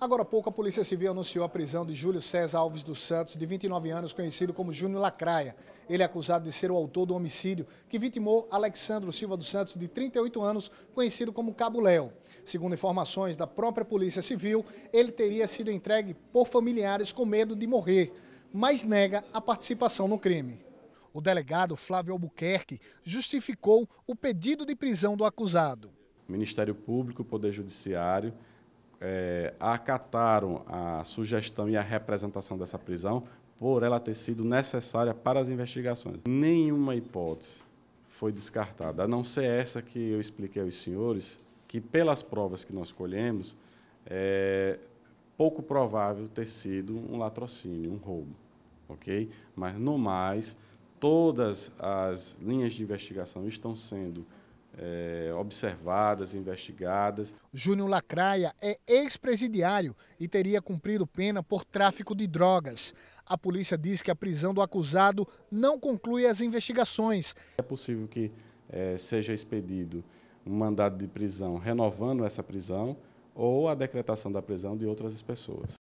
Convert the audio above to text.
Agora há pouco, a Polícia Civil anunciou a prisão de Júlio César Alves dos Santos, de 29 anos, conhecido como Júnior Lacraia. Ele é acusado de ser o autor do homicídio que vitimou Alexandro Silva dos Santos, de 38 anos, conhecido como Cabo Léo. Segundo informações da própria Polícia Civil, ele teria sido entregue por familiares com medo de morrer, mas nega a participação no crime. O delegado Flávio Albuquerque justificou o pedido de prisão do acusado. Ministério Público, Poder Judiciário, é, acataram a sugestão e a representação dessa prisão por ela ter sido necessária para as investigações. Nenhuma hipótese foi descartada, a não ser essa que eu expliquei aos senhores, que pelas provas que nós colhemos, é pouco provável ter sido um latrocínio, um roubo, ok? Mas, no mais, todas as linhas de investigação estão sendo é, observadas, investigadas. Júnior Lacraia é ex-presidiário e teria cumprido pena por tráfico de drogas. A polícia diz que a prisão do acusado não conclui as investigações. É possível que é, seja expedido um mandado de prisão renovando essa prisão ou a decretação da prisão de outras pessoas.